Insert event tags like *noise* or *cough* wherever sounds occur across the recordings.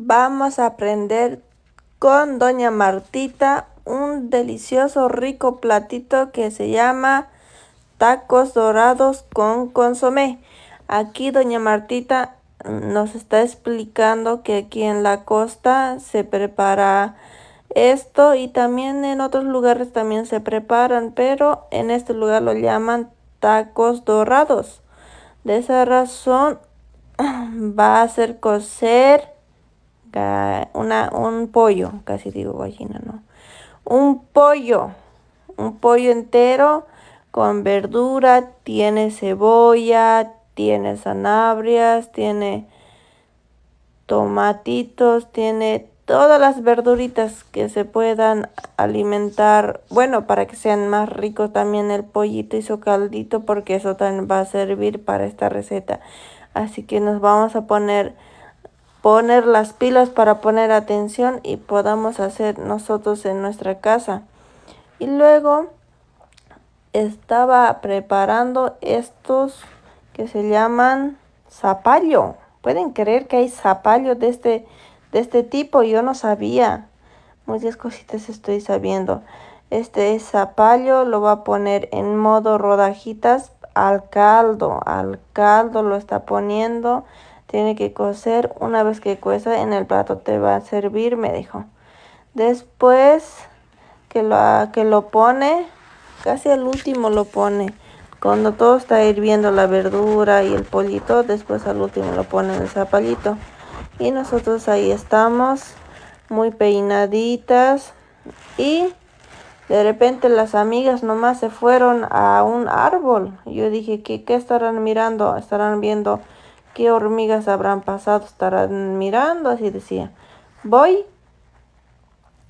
Vamos a aprender con Doña Martita un delicioso rico platito que se llama tacos dorados con consomé. Aquí Doña Martita nos está explicando que aquí en la costa se prepara esto y también en otros lugares también se preparan, pero en este lugar lo llaman tacos dorados. De esa razón *clears throat* va a ser cocer una, un pollo, casi digo gallina, no. Un pollo, un pollo entero con verdura, tiene cebolla, tiene zanahorias, tiene tomatitos, tiene todas las verduritas que se puedan alimentar, bueno, para que sean más ricos también el pollito y su caldito, porque eso también va a servir para esta receta. Así que nos vamos a poner poner las pilas para poner atención y podamos hacer nosotros en nuestra casa. Y luego estaba preparando estos que se llaman zapallo. ¿Pueden creer que hay zapallo de este, de este tipo? Yo no sabía. Muchas cositas estoy sabiendo. Este zapallo lo va a poner en modo rodajitas al caldo. Al caldo lo está poniendo. Tiene que cocer. Una vez que cueza en el plato te va a servir, me dijo. Después que lo, que lo pone, casi al último lo pone. Cuando todo está hirviendo la verdura y el pollito, después al último lo pone en el zapallito. Y nosotros ahí estamos, muy peinaditas. Y de repente las amigas nomás se fueron a un árbol. Yo dije, que qué estarán mirando? Estarán viendo qué hormigas habrán pasado, estarán mirando, así decía. Voy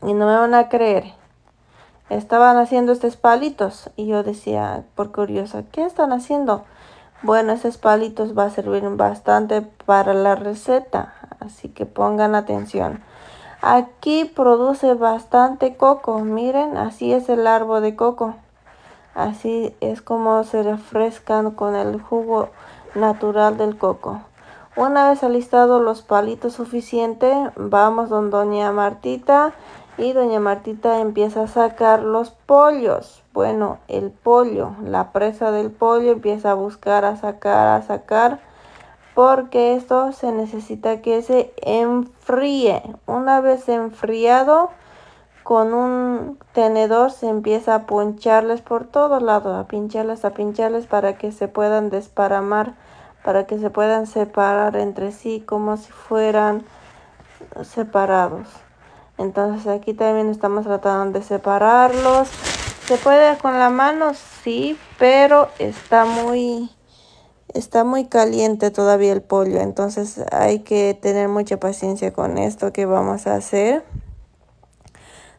y no me van a creer. Estaban haciendo estos palitos y yo decía, por curiosa, ¿qué están haciendo? Bueno, esos palitos va a servir bastante para la receta, así que pongan atención. Aquí produce bastante coco, miren, así es el árbol de coco. Así es como se refrescan con el jugo natural del coco. Una vez alistados los palitos suficiente, vamos don doña Martita y doña Martita empieza a sacar los pollos. Bueno, el pollo, la presa del pollo empieza a buscar, a sacar, a sacar, porque esto se necesita que se enfríe. Una vez enfriado, con un tenedor se empieza a poncharles por todos lados, a pincharles, a pincharles para que se puedan desparamar para que se puedan separar entre sí como si fueran separados. Entonces aquí también estamos tratando de separarlos. ¿Se puede con la mano? Sí, pero está muy, está muy caliente todavía el pollo. Entonces hay que tener mucha paciencia con esto que vamos a hacer.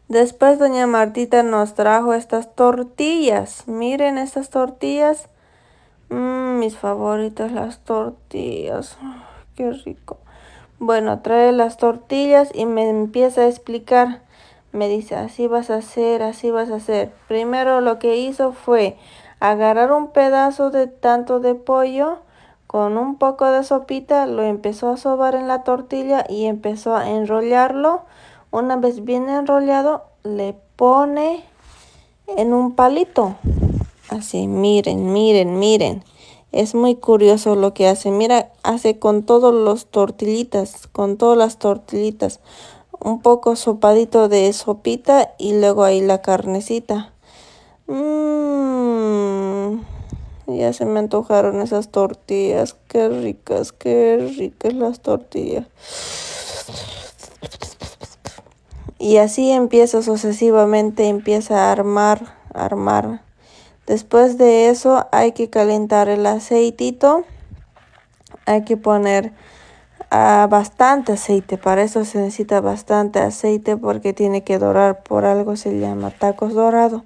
Después doña Martita nos trajo estas tortillas. Miren estas tortillas Mm, mis favoritas, las tortillas. Qué rico. Bueno, trae las tortillas y me empieza a explicar. Me dice, así vas a hacer, así vas a hacer. Primero lo que hizo fue agarrar un pedazo de tanto de pollo con un poco de sopita, lo empezó a sobar en la tortilla y empezó a enrollarlo. Una vez bien enrollado, le pone en un palito. Así, miren, miren, miren. Es muy curioso lo que hace. Mira, hace con todos los tortillitas, con todas las tortillitas. Un poco sopadito de sopita y luego ahí la carnecita. Mmm. Ya se me antojaron esas tortillas. Qué ricas, qué ricas las tortillas. Y así empieza sucesivamente, empieza a armar, armar Después de eso hay que calentar el aceitito. Hay que poner ah, bastante aceite. Para eso se necesita bastante aceite porque tiene que dorar. Por algo se llama tacos dorado.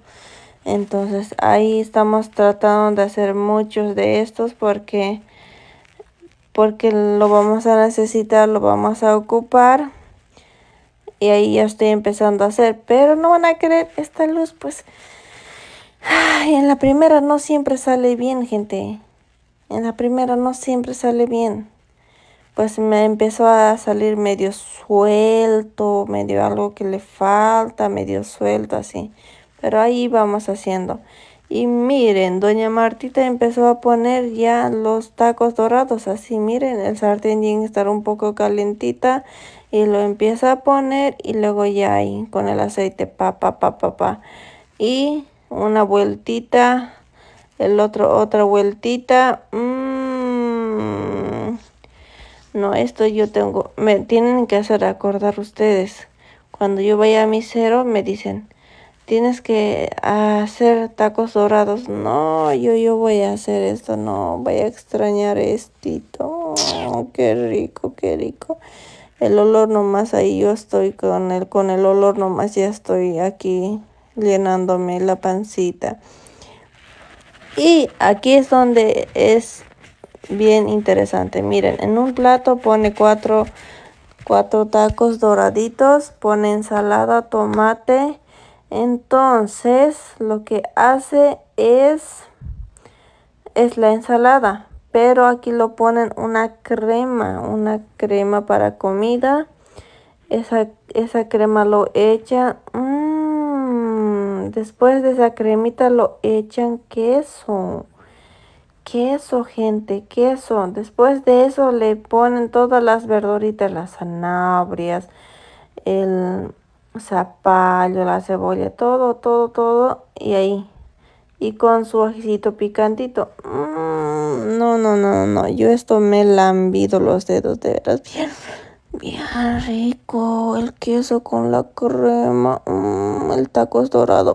Entonces ahí estamos tratando de hacer muchos de estos porque, porque lo vamos a necesitar, lo vamos a ocupar. Y ahí ya estoy empezando a hacer. Pero no van a querer esta luz pues... Ay, en la primera no siempre sale bien, gente. En la primera no siempre sale bien. Pues me empezó a salir medio suelto, medio algo que le falta, medio suelto así. Pero ahí vamos haciendo. Y miren, doña Martita empezó a poner ya los tacos dorados, así miren, el sartén tiene que estar un poco calentita y lo empieza a poner y luego ya ahí con el aceite, pa, pa, pa, pa, pa. Y una vueltita, el otro otra vueltita. Mm. No, esto yo tengo, me tienen que hacer acordar ustedes. Cuando yo vaya a mi cero me dicen, tienes que hacer tacos dorados. No, yo, yo voy a hacer esto, no, voy a extrañar estito. Oh, qué rico, qué rico. El olor nomás ahí yo estoy con el, con el olor nomás ya estoy aquí llenándome la pancita. Y aquí es donde es bien interesante. Miren, en un plato pone cuatro, cuatro tacos doraditos, pone ensalada, tomate. Entonces, lo que hace es, es la ensalada. Pero aquí lo ponen una crema, una crema para comida. Esa, esa crema lo echa. Mm, Después de esa cremita lo echan queso. Queso, gente, queso. Después de eso le ponen todas las verduritas, las zanahorias, el zapallo, la cebolla, todo, todo, todo. Y ahí. Y con su ojito picantito. Mm, no, no, no, no. Yo esto me lambido los dedos, de veras. Bien. Bien rico el queso con la crema, mm, el taco dorado.